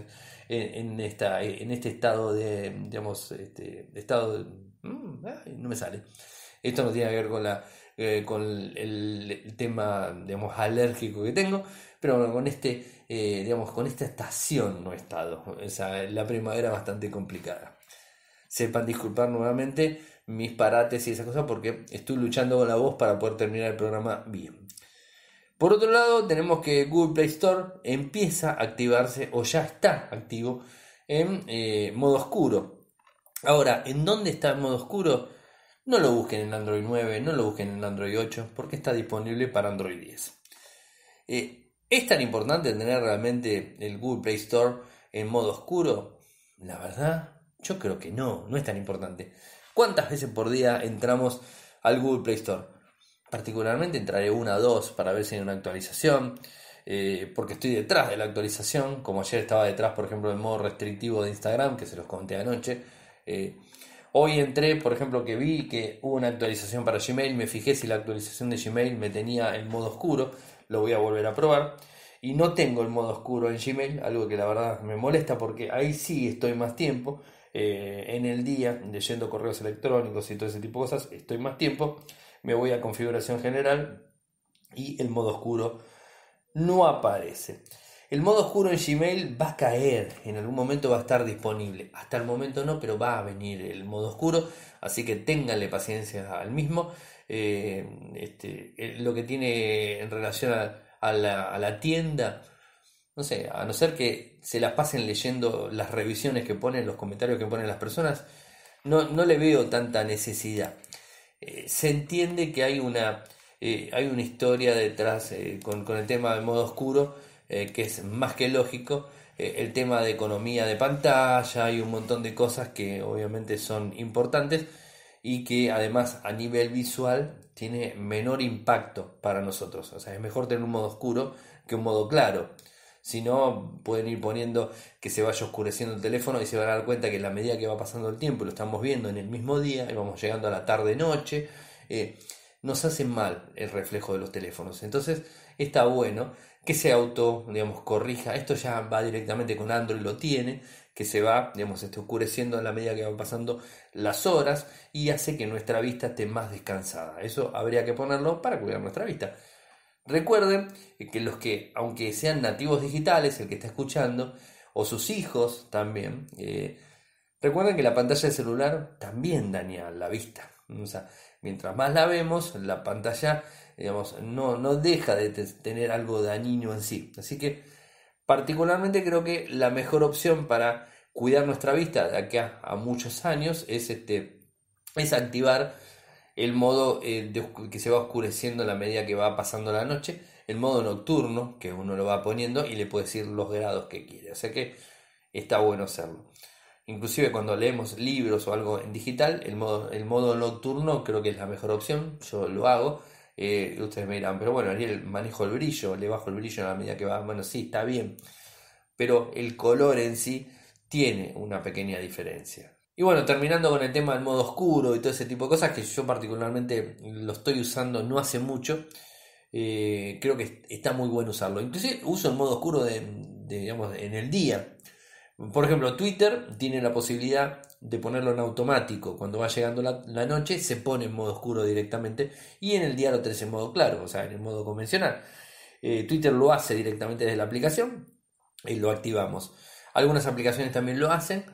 en, este estado de, digamos, este, estado mm, no me sale. Esto no tiene que ver con la eh, con el, tema, digamos, alérgico que tengo, pero bueno, con este, eh, digamos, con esta estación no he estado, la primavera bastante complicada. Sepan disculpar nuevamente mis parates y esas cosas porque estoy luchando con la voz para poder terminar el programa bien. Por otro lado, tenemos que Google Play Store empieza a activarse o ya está activo en eh, modo oscuro. Ahora, ¿en dónde está el modo oscuro? No lo busquen en Android 9, no lo busquen en Android 8, porque está disponible para Android 10. Eh, ¿Es tan importante tener realmente el Google Play Store en modo oscuro? La verdad, yo creo que no, no es tan importante. ¿Cuántas veces por día entramos al Google Play Store? Particularmente entraré una o dos para ver si hay una actualización, eh, porque estoy detrás de la actualización, como ayer estaba detrás, por ejemplo, del modo restrictivo de Instagram, que se los conté anoche. Eh, hoy entré, por ejemplo, que vi que hubo una actualización para Gmail, me fijé si la actualización de Gmail me tenía en modo oscuro, lo voy a volver a probar. Y no tengo el modo oscuro en Gmail, algo que la verdad me molesta porque ahí sí estoy más tiempo eh, en el día leyendo correos electrónicos y todo ese tipo de cosas, estoy más tiempo, me voy a configuración general y el modo oscuro no aparece. El modo oscuro en Gmail va a caer, en algún momento va a estar disponible. Hasta el momento no, pero va a venir el modo oscuro, así que ténganle paciencia al mismo. Eh, este, eh, lo que tiene en relación a, la, a la tienda, no sé, a no ser que se las pasen leyendo las revisiones que ponen, los comentarios que ponen las personas, no, no le veo tanta necesidad. Eh, se entiende que hay una, eh, hay una historia detrás eh, con, con, el tema del modo oscuro, que es más que lógico, el tema de economía de pantalla, hay un montón de cosas que obviamente son importantes y que además a nivel visual tiene menor impacto para nosotros. O sea, es mejor tener un modo oscuro que un modo claro. Si no, pueden ir poniendo que se vaya oscureciendo el teléfono y se van a dar cuenta que en la medida que va pasando el tiempo, lo estamos viendo en el mismo día y vamos llegando a la tarde-noche, eh, nos hace mal el reflejo de los teléfonos. Entonces, está bueno que se auto, digamos, corrija. Esto ya va directamente con Android, lo tiene, que se va, digamos, esté oscureciendo en la medida que van pasando las horas y hace que nuestra vista esté más descansada. Eso habría que ponerlo para cuidar nuestra vista. Recuerden que los que, aunque sean nativos digitales, el que está escuchando, o sus hijos también, eh, recuerden que la pantalla del celular también daña la vista. sea, mientras más la vemos, la pantalla digamos, no, deja de tener algo dañino en sí. Así que particularmente creo que la mejor opción para cuidar nuestra vista de aquí a muchos años es, este, es activar el modo eh, que se va oscureciendo a la medida que va pasando la noche, el modo nocturno, que uno lo va poniendo y le puede decir los grados que quiere. O sea que está bueno hacerlo. Inclusive cuando leemos libros o algo en digital, el modo, el modo nocturno creo que es la mejor opción, yo lo hago. Eh, ustedes me dirán, pero bueno, Ariel, manejo el brillo, le bajo el brillo a la medida que va. Bueno, sí, está bien. Pero el color en sí tiene una pequeña diferencia. Y bueno, terminando con el tema del modo oscuro y todo ese tipo de cosas que yo particularmente lo estoy usando no hace mucho, eh, creo que está muy bueno usarlo. Inclusive uso el modo oscuro en el día. Por ejemplo, Twitter tiene la posibilidad de ponerlo en automático. Cuando va llegando la, noche se pone en modo oscuro directamente y en el día lo tenés en modo claro, o sea, en el modo convencional. Eh, Twitter lo hace directamente desde la aplicación y lo activamos. Algunas aplicaciones también lo hacen.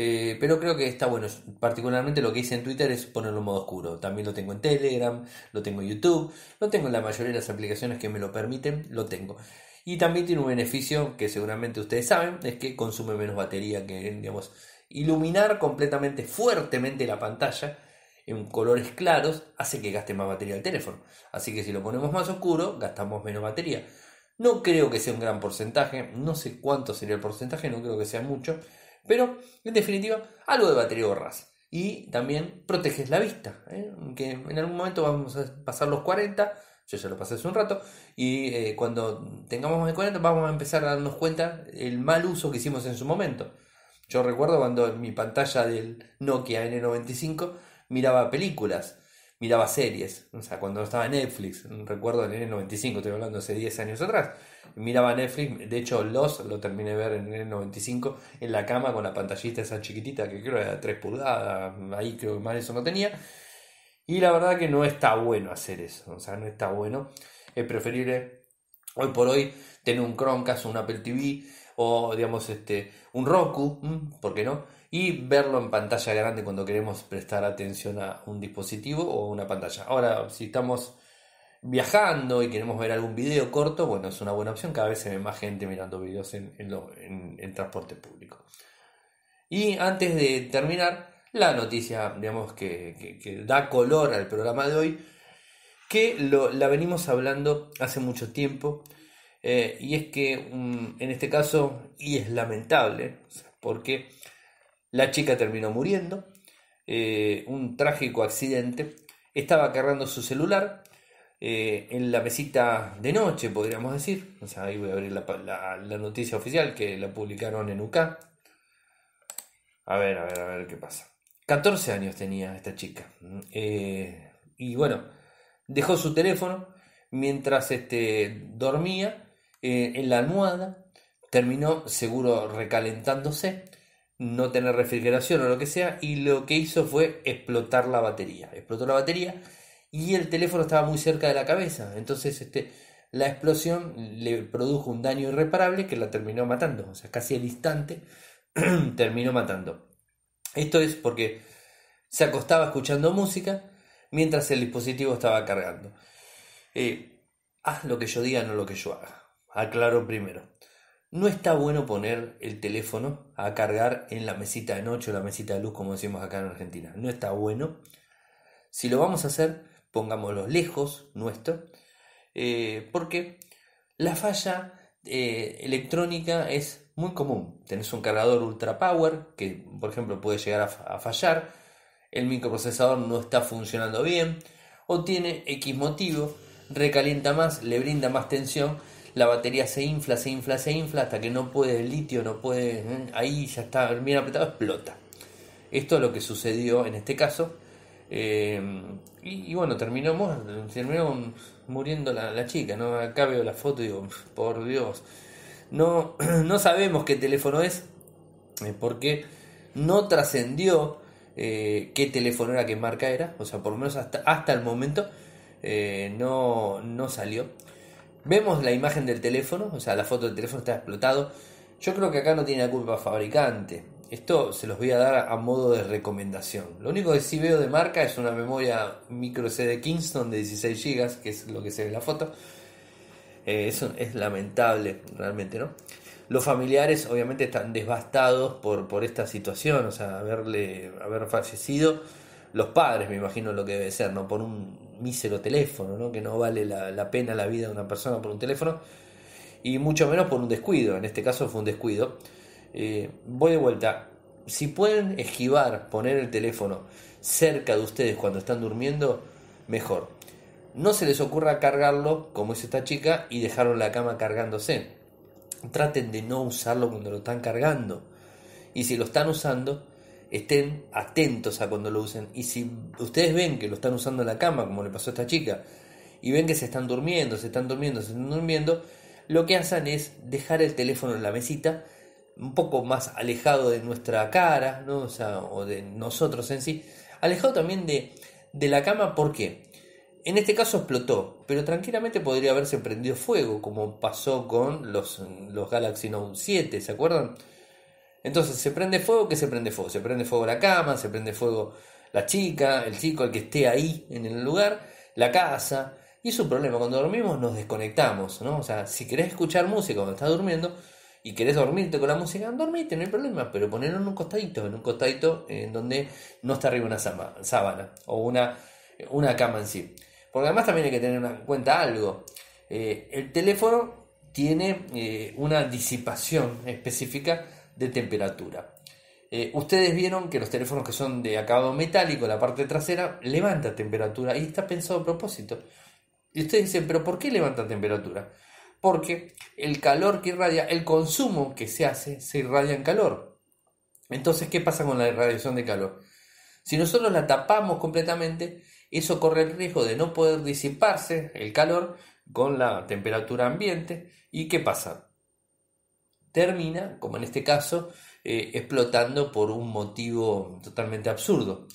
Eh, pero creo que está bueno. Particularmente lo que hice en Twitter es ponerlo en modo oscuro. También lo tengo en Telegram, lo tengo en YouTube, lo tengo en la mayoría de las aplicaciones que me lo permiten, lo tengo. Y también tiene un beneficio que seguramente ustedes saben, es que consume menos batería que, iluminar completamente fuertemente la pantalla en colores claros hace que gaste más batería el teléfono. Así que si lo ponemos más oscuro, gastamos menos batería. No creo que sea un gran porcentaje, no sé cuánto sería el porcentaje, no creo que sea mucho. Pero, en definitiva, algo de batería borras. Y también proteges la vista, ¿eh? en algún momento vamos a pasar los 40, yo ya lo pasé hace un rato, y eh, cuando tengamos más de 40 vamos a empezar a darnos cuenta el mal uso que hicimos en su momento. Yo recuerdo cuando en mi pantalla del Nokia N95 miraba películas miraba series. O sea, cuando estaba en Netflix, recuerdo en el 95, estoy hablando hace 10 años atrás, miraba Netflix, de hecho Los lo terminé de ver en el 95 en la cama con la pantallita esa chiquitita que creo era 3 pulgadas, ahí creo que más eso no tenía. Y la verdad que no está bueno hacer eso, o sea, no está bueno. Es preferible hoy por hoy tener un Chromecast, un Apple TV o digamos este un Roku, ¿por qué no? y verlo en pantalla grande cuando queremos prestar atención a un dispositivo o una pantalla. Ahora, si estamos viajando y queremos ver algún video corto, bueno, es una buena opción. Cada vez se ve más gente mirando videos en, transporte público. Y antes de terminar, la noticia, digamos, que, da color al programa de hoy, que la venimos hablando hace mucho tiempo, eh, y es que mm, en este caso, y es lamentable, porque la chica terminó muriendo, eh, un trágico accidente. Estaba cargando su celular eh, en la mesita de noche, podríamos decir. ahí voy a abrir la, noticia oficial que la publicaron en UK. A ver, a ver, a ver qué pasa. 14 años tenía esta chica. Eh, y bueno, dejó su teléfono mientras este, dormía en la almohada. Terminó seguro recalentándose no tener refrigeración o lo que sea, y lo que hizo fue explotar la batería. Explotó la batería y el teléfono estaba muy cerca de la cabeza. Entonces, este, la explosión le produjo un daño irreparable que la terminó matando. O sea, casi al instante <clears throat> terminó matando. Esto es porque se acostaba escuchando música mientras el dispositivo estaba cargando. Eh, haz lo que yo diga, no lo que yo haga. Aclaro primero. No está bueno poner el teléfono a cargar en la mesita de noche o la mesita de luz, como decimos acá en Argentina. No está bueno. Si lo vamos a hacer, pongámoslo lejos nuestro, eh, porque la falla eh, electrónica es muy común. Tenés un cargador ultra power que, por ejemplo, puede llegar a, a fallar, el microprocesador no está funcionando bien, o tiene X motivo, recalienta más, le brinda más tensión la batería se infla, se infla, se infla, hasta que no puede el litio, no puede, ¿eh? ahí ya está bien apretado, explota. Esto es lo que sucedió en este caso. Eh, y, bueno, terminamos muriendo la, chica, ¿no? Acá veo la foto y digo, por Dios. No, <clears throat> no sabemos qué teléfono es, eh, porque no trascendió qué teléfono era, qué marca era, o sea, por lo menos hasta, hasta el momento no, no salió. Vemos la imagen del teléfono, o sea, la foto del teléfono está explotado. Yo creo que acá no tiene la culpa fabricante. Esto se los voy a dar a modo de recomendación. Lo único que sí veo de marca es una memoria micro CD Kingston de 16 GB, que es lo que se ve en la foto. Eh, eso es lamentable, realmente, ¿no? Los familiares obviamente están devastados por, por esta situación, o sea, haberle, haber fallecido. Los padres, me imagino lo que debe ser, ¿no? Por un mísero teléfono, ¿no? que no vale la, pena la vida de una persona por un teléfono, y mucho menos por un descuido, en este caso fue un descuido. Eh, voy de vuelta, si pueden esquivar poner el teléfono cerca de ustedes cuando están durmiendo, mejor. No se les ocurra cargarlo, como es esta chica, y dejarlo en la cama cargándose. Traten de no usarlo cuando lo están cargando. Y si lo están usando, estén atentos a cuando lo usen. Y si ustedes ven que lo están usando en la cama, como le pasó a esta chica, y ven que se están durmiendo, se están durmiendo, se están durmiendo, lo que hacen es dejar el teléfono en la mesita, un poco más alejado de nuestra cara, o, de nosotros en sí, alejado también de, de la cama, porque En este caso explotó, pero tranquilamente podría haberse prendido fuego, como pasó con los, los Galaxy Note 7, ¿se acuerdan? Entonces, se prende fuego, que se prende fuego? Se prende fuego la cama, se prende fuego la chica, el chico, el que esté ahí en el lugar, la casa. Y es un problema, cuando dormimos nos desconectamos, ¿no? O sea, si querés escuchar música cuando estás durmiendo y querés dormirte con la música, dormite, no hay problema, pero ponerlo en un costadito, en un costadito eh, en donde no está arriba una sábana o una, una cama en sí. Porque además también hay que tener en cuenta algo. Eh, el teléfono tiene eh, una disipación específica de temperatura. Eh, ustedes vieron que los teléfonos que son de acabado metálico, la parte trasera, levanta temperatura y está pensado a propósito. Y ustedes dicen, pero ¿por qué levanta temperatura? Porque el calor que irradia, el consumo que se hace, se irradia en calor. Entonces, ¿qué pasa con la irradiación de calor? Si nosotros la tapamos completamente, eso corre el riesgo de no poder disiparse el calor con la temperatura ambiente. ¿Y qué pasa? termina, como en este caso, eh, explotando por un motivo totalmente absurdo.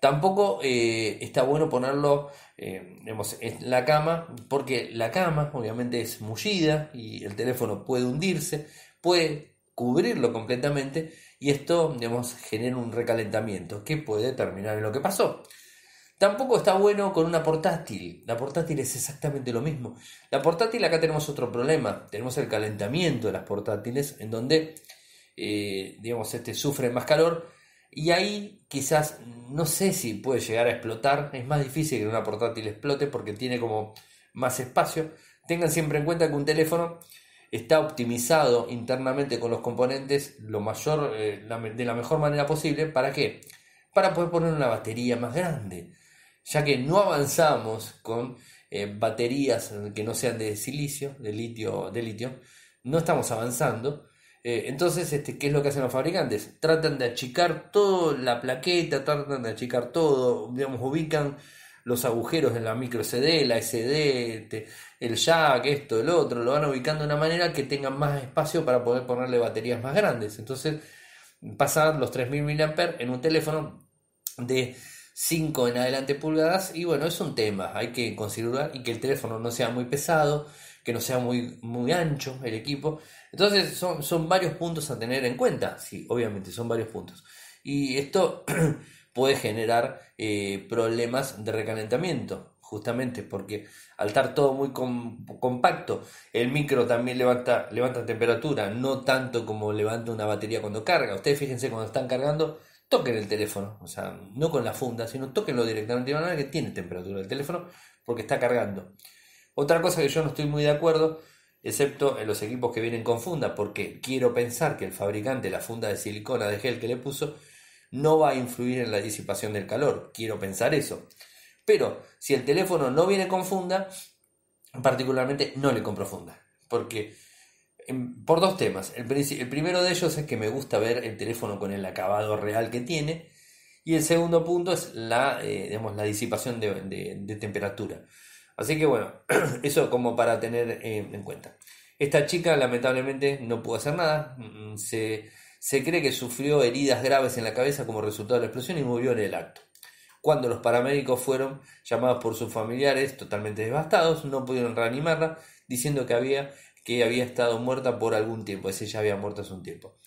Tampoco eh, está bueno ponerlo eh, en la cama, porque la cama obviamente es mullida y el teléfono puede hundirse, puede cubrirlo completamente y esto genera un recalentamiento que puede terminar en lo que pasó. Tampoco está bueno con una portátil. La portátil es exactamente lo mismo. La portátil acá tenemos otro problema. Tenemos el calentamiento de las portátiles en donde, eh, digamos, este sufre más calor. Y ahí quizás no sé si puede llegar a explotar. Es más difícil que una portátil explote porque tiene como más espacio. Tengan siempre en cuenta que un teléfono está optimizado internamente con los componentes lo mayor, eh, de la mejor manera posible. ¿Para qué? Para poder poner una batería más grande ya que no avanzamos con eh, baterías que no sean de silicio, de litio, de litio no estamos avanzando. Eh, entonces, este, ¿qué es lo que hacen los fabricantes? Tratan de achicar toda la plaqueta, tratan de achicar todo, digamos, ubican los agujeros en la micro CD, la SD, este, el jack, esto, el otro, lo van ubicando de una manera que tengan más espacio para poder ponerle baterías más grandes. Entonces, pasan los 3000 mAh en un teléfono de 5 en adelante pulgadas y bueno, es un tema, hay que considerar y que el teléfono no sea muy pesado, que no sea muy, muy ancho el equipo. Entonces son, son varios puntos a tener en cuenta, sí, obviamente son varios puntos. Y esto <clears throat> puede generar eh, problemas de recalentamiento, justamente porque al estar todo muy compacto, el micro también levanta, levanta temperatura, no tanto como levanta una batería cuando carga. Ustedes fíjense cuando están cargando toquen el teléfono, o sea, no con la funda, sino toquenlo directamente a ver que tiene temperatura el teléfono porque está cargando. Otra cosa que yo no estoy muy de acuerdo, excepto en los equipos que vienen con funda, porque quiero pensar que el fabricante, la funda de silicona de gel que le puso, no va a influir en la disipación del calor, quiero pensar eso. Pero si el teléfono no viene con funda, particularmente no le compro funda, porque Em, por dos temas. El, primero de ellos es que me gusta ver el teléfono con el acabado real que tiene. Y el segundo punto es la, eh, la disipación de, temperatura. Así que bueno, <clears throat> eso como para tener eh, en cuenta. Esta chica lamentablemente no pudo hacer nada. Mm, mm, se, se cree que sufrió heridas graves en la cabeza como resultado de la explosión y murió en el acto. Cuando los paramédicos fueron llamados por sus familiares totalmente devastados, no pudieron reanimarla, diciendo que había que había estado muerta por algún tiempo, es decir, ya había muerto hace un tiempo.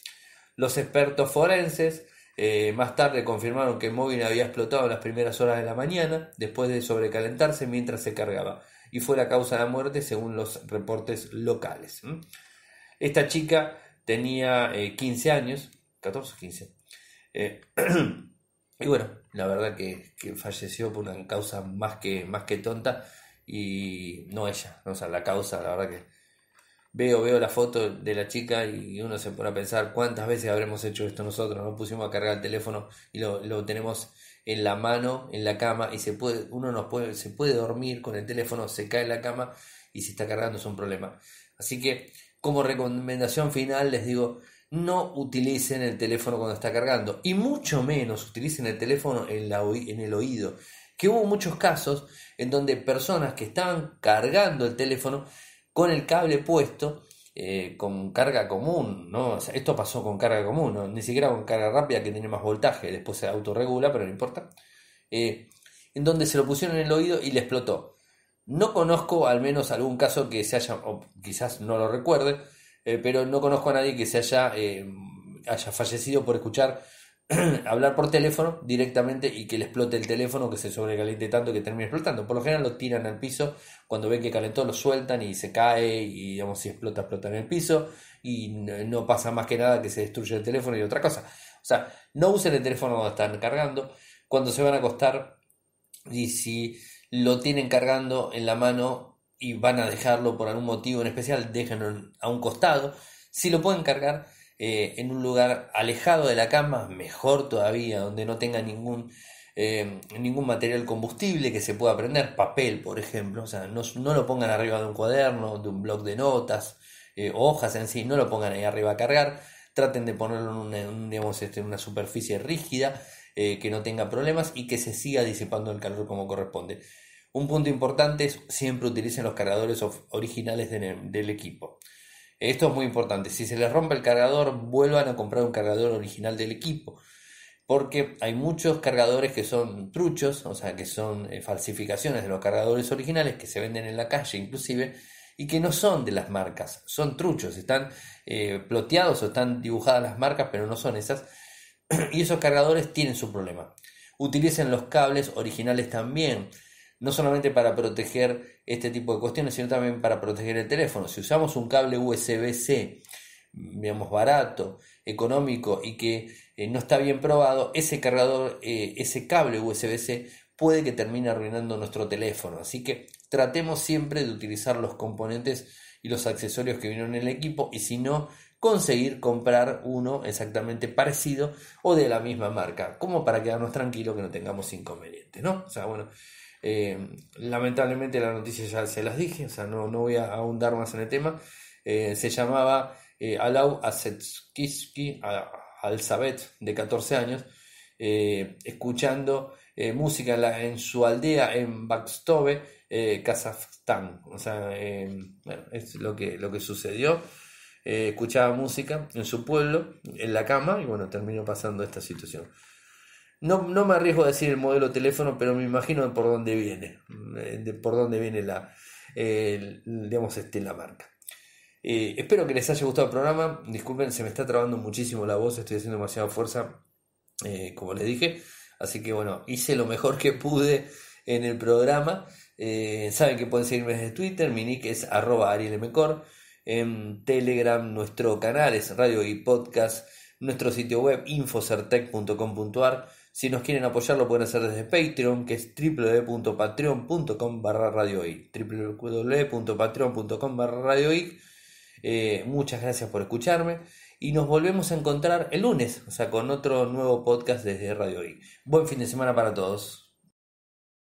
Los expertos forenses eh, más tarde confirmaron que el móvil había explotado en las primeras horas de la mañana, después de sobrecalentarse mientras se cargaba, y fue la causa de la muerte según los reportes locales. Esta chica tenía 15 eh, años, 14 o 15, y bueno, la verdad que, falleció por una causa más que, más que tonta, y no ella, o sea, la causa, la verdad que veo, veo la foto de la chica y uno se pone a pensar cuántas veces habremos hecho esto nosotros, nos pusimos a cargar el teléfono y lo, tenemos en la mano, en la cama, y se puede, uno puede, se puede dormir con el teléfono, se cae en la cama y si está cargando, es un problema. Así que, como recomendación final, les digo, no utilicen el teléfono cuando está cargando, y mucho menos utilicen el teléfono en, la, en el oído. Que hubo muchos casos en donde personas que estaban cargando el teléfono con el cable puesto, eh, con carga común, ¿no? esto pasó con carga común, ¿no? ni siquiera con carga rápida que tiene más voltaje, después se autorregula, pero no importa. Eh, en donde se lo pusieron en el oído y le explotó. No conozco al menos algún caso que se haya, quizás no lo recuerde, eh, pero no conozco a nadie que se haya, haya fallecido por escuchar <clears throat> hablar por teléfono directamente y que le explote el teléfono, que se sobrecaliente tanto que termine explotando. Por lo general lo tiran al piso, cuando ven que calentó lo sueltan y se cae y digamos si explota, explota en el piso y no pasa más que nada que se destruye el teléfono y otra cosa. O sea, no usen el teléfono cuando están cargando, cuando se van a acostar y si lo tienen cargando en la mano y van a dejarlo por algún motivo en especial, déjenlo a un costado. Si lo pueden cargar, eh, en un lugar alejado de la cama, mejor todavía, donde no tenga ningún, eh, material combustible que se pueda prender, papel, por ejemplo, o sea, no, lo pongan arriba de un cuaderno, de un bloc de notas, eh, hojas en sí, no lo pongan ahí arriba a cargar, traten de ponerlo en una, este, superficie rígida que no tenga problemas y que se siga disipando el calor como corresponde. Un punto importante es siempre utilicen los cargadores originales del equipo. Esto es muy importante. Si se les rompe el cargador, vuelvan a comprar un cargador original del equipo. Porque hay muchos cargadores que son truchos, o sea, que son eh, falsificaciones de los cargadores originales que se venden en la calle inclusive, y que no son de las marcas, son truchos, están eh, ploteados o están dibujadas las marcas, pero no son esas. <clears throat> Y esos cargadores tienen su problema. Utilicen los cables originales también no solamente para proteger este tipo de cuestiones, sino también para proteger el teléfono. Si usamos un cable USB-C, digamos, barato, económico y que eh, no está bien probado, ese cargador, eh, ese cable USB-C puede que termine arruinando nuestro teléfono. Así que tratemos siempre de utilizar los componentes y los accesorios que vienen en el equipo y si no, conseguir comprar uno exactamente parecido o de la misma marca, como para quedarnos tranquilos que no tengamos inconvenientes, ¿no? O sea, bueno, eh, lamentablemente la noticia ya se las dije, o sea, no, voy a ahondar más en el tema. Eh, se llamaba eh, Alau Asetskiski Alzabet, de 14 años, escuchando música en, su aldea en Bakstove, Kazajstán. O sea, es lo que, lo que sucedió. escuchaba música en su pueblo, en la cama, y bueno, terminó pasando esta situación. No, me arriesgo a decir el modelo teléfono, pero me imagino por dónde viene, eh, de por dónde viene la, digamos, este, la marca. Eh, espero que les haya gustado el programa. Disculpen, se me está trabando muchísimo la voz, estoy haciendo demasiada fuerza, eh, como les dije. Así que bueno, hice lo mejor que pude en el programa. saben que pueden seguirme desde Twitter, mi nick es arroba arielmcor. En Telegram, nuestro canal es Radio y Podcast, nuestro sitio web infocertec.com.ar si nos quieren apoyar lo pueden hacer desde Patreon, que es www.patreon.com barra www.patreon.com barra radioic. Eh, muchas gracias por escucharme y nos volvemos a encontrar el lunes, o sea, con otro nuevo podcast desde Radio I. Buen fin de semana para todos.